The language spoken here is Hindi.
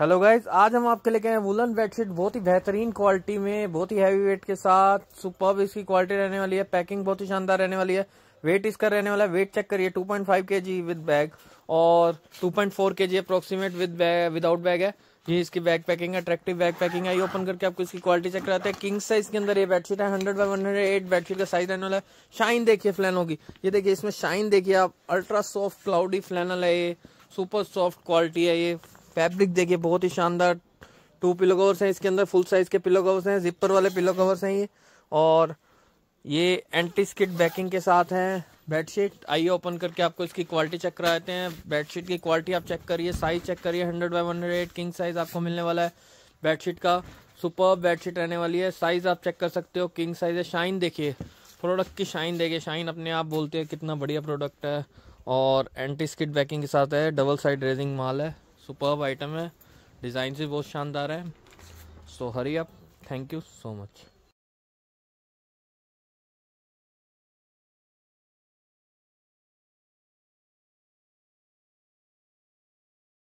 हेलो गाइज आज हम आपके लेके आए वुलन बेडशीट बहुत ही बेहतरीन क्वालिटी में बहुत ही हैवी वेट के साथ सुपर इसकी क्वालिटी रहने वाली है पैकिंग बहुत ही शानदार रहने वाली है वेट इसका रहने वाला है वेट चेक करिए 2.5 पॉइंट विद बैग और 2.4 point four K G approximate with without bag है ये इसकी बैग पैकिंग है अट्रैक्टिव बैग पैकिंग है ये ओपन करके आपको इसकी क्वालिटी चेक कराते हैं किंग साइज के अंदर ये बेडशीट है hundred by one hundred eight bedsheet का साइज रहने वाला है शाइन देखिए फ्लैनों की ये देखिए इसमें शाइन देखिए आप अल्ट्रा सॉफ्ट क्लाउडी फ्लैनल है ये सुपर सॉफ्ट क्वालिटी है ये फैब्रिक देखिए बहुत ही शानदार टू पिलो कवर्स हैं इसके अंदर फुल साइज़ के पिलो कवर्स हैं जिपर वाले पिलो कवर्स हैं ये और ये एंटी स्किट बैकिंग के साथ हैं बेडशीट आइए ओपन करके आपको इसकी क्वालिटी चेक कराते हैं बेडशीट की क्वालिटी आप चेक करिए साइज़ चेक करिए hundred by one hundred king size आपको मिलने वाला है बेडशीट का सुपर बेडशीट रहने वाली है साइज़ आप चेक कर सकते हो किंग साइज़ है शाइन देखिए प्रोडक्ट की शाइन देखिए शाइन अपने आप बोलते हैं कितना बढ़िया प्रोडक्ट है और एंटी स्किट बैकिंग के साथ है डबल साइड रेजिंग माल है सुपर्ब आइटम है डिज़ाइन भी बहुत शानदार है so hurry up thank you so much